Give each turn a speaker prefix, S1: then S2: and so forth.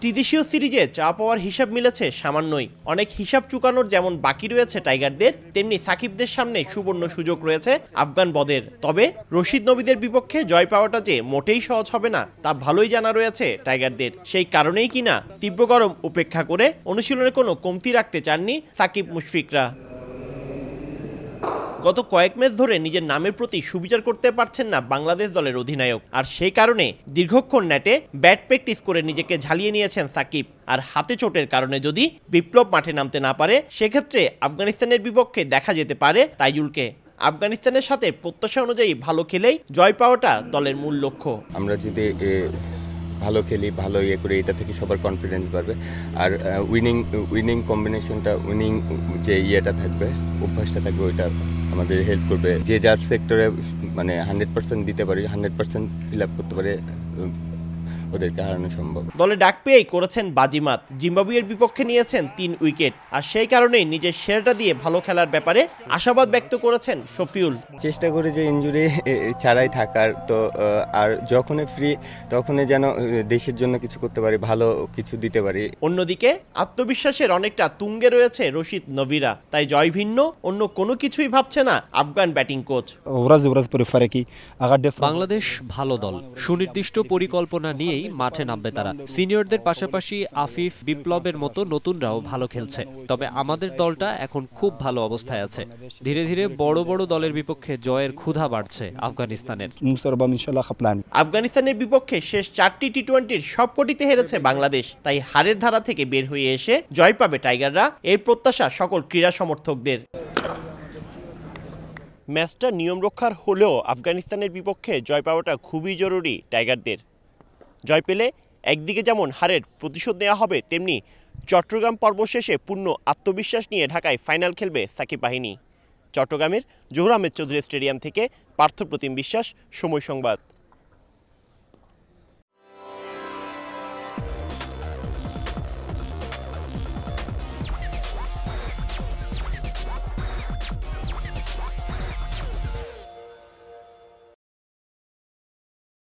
S1: ত্রিদেশীয় সিরিজে চা পাওয়ার হিসাব মিলেছে সামান্যই অনেক হিসাব চুকানোর যেমন বাকি রয়েছে টাইগারদের তেমনি সাকিবদের সামনে সুবর্ণ সুযোগ রয়েছে আফগান বদের তবে রশিদ নবীদের বিপক্ষে জয় পাওয়াটা যে মোটেই সহজ হবে না তা ভালোই জানা রয়েছে টাইগারদের সেই কারণেই কিনা তীব্র গরম উপেক্ষা করে অনুশীলনে কোনো কমতি রাখতে চাননি সাকিব মুশফিকরা গত কয়েক ম্যাচ ধরে নিজের নামের প্রতি সুবিচার করতে পারছেন না বাংলাদেশ দলের অধিনায়ক আর সেই কারণে দীর্ঘক্ষণ ন্যাটে ব্যাট প্র্যাকটিস করে নিজেকে ঝালিয়ে নিয়েছেন সাকিব আর হাতে চোটের কারণে যদি বিপ্লব মাঠে নামতে না পারে সেক্ষেত্রে আফগানিস্তানের বিপক্ষে দেখা যেতে পারে তাইজুলকে আফগানিস্তানের সাথে প্রত্যাশা অনুযায়ী ভালো খেলেই জয় পাওয়াটা দলের মূল লক্ষ্য
S2: আমরা যদি ভালো খেলি ভালো ইয়ে করি এটা থেকে সবার কনফিডেন্স বাড়বে আর উইনিং উইনিং কম্বিনেশনটা উইনিং যে ইয়েটা থাকবে অভ্যাসটা থাকবে ওইটা আমাদের হেল্প করবে যে যার সেক্টরে মানে হান্ড্রেড পার্সেন্ট দিতে পারি হান্ড্রেড পার্সেন্ট ফিল আপ করতে পারে
S1: ওদেরকে হারানো সম্ভব দলে ডাক পেয়েই করেছেন বাজিমাত জিম্বাবুয়ের বিপক্ষে নিয়েছেন তিন উইকেট আর সেই কারণেই নিজের সেরাটা দিয়ে ভালো খেলার ব্যাপারে আশাবাদ ব্যক্ত করেছেন শফিউল চেষ্টা
S2: করে যে ইঞ্জুরি ছাড়াই থাকার তো আর যখনই ফ্রি তখনই যেন
S1: দেশের জন্য কিছু করতে পারি ভালো কিছু দিতে পারি অন্যদিকে আত্মবিশ্বাসের অনেকটা তুঙ্গে রয়েছে রশিদ নবীরা তাই জয় ভিন্ন অন্য কোনো কিছুই ভাবছে না আফগান ব্যাটিং কোচ বাংলাদেশ ভালো দল সুনির্দিষ্ট পরিকল্পনা নিয়ে নিয়েই মাঠে নামবে তারা সিনিয়রদের পাশাপাশি আফিফ বিপ্লবের মতো নতুনরাও ভালো খেলছে তবে আমাদের দলটা এখন খুব ভালো অবস্থায় আছে ধীরে ধীরে বড় বড় দলের বিপক্ষে জয়ের ক্ষুধা বাড়ছে আফগানিস্তানের আফগানিস্তানের বিপক্ষে শেষ চারটি টি টোয়েন্টির সবকটিতে হেরেছে বাংলাদেশ তাই হারের ধারা থেকে বের হয়ে এসে জয় পাবে টাইগাররা এর প্রত্যাশা সকল ক্রীড়া সমর্থকদের ম্যাচটা নিয়ম রক্ষার হলেও আফগানিস্তানের বিপক্ষে জয় পাওয়াটা খুবই জরুরি টাইগারদের জয় পেলে একদিকে যেমন হারের প্রতিশোধ নেওয়া হবে তেমনি চট্টগ্রাম পর্ব শেষে পূর্ণ আত্মবিশ্বাস নিয়ে ঢাকায় ফাইনাল খেলবে সাকিব বাহিনী চট্টগ্রামের জহুর আহমেদ চৌধুরী স্টেডিয়াম থেকে পার্থপ্রতিম বিশ্বাস সময় সংবাদ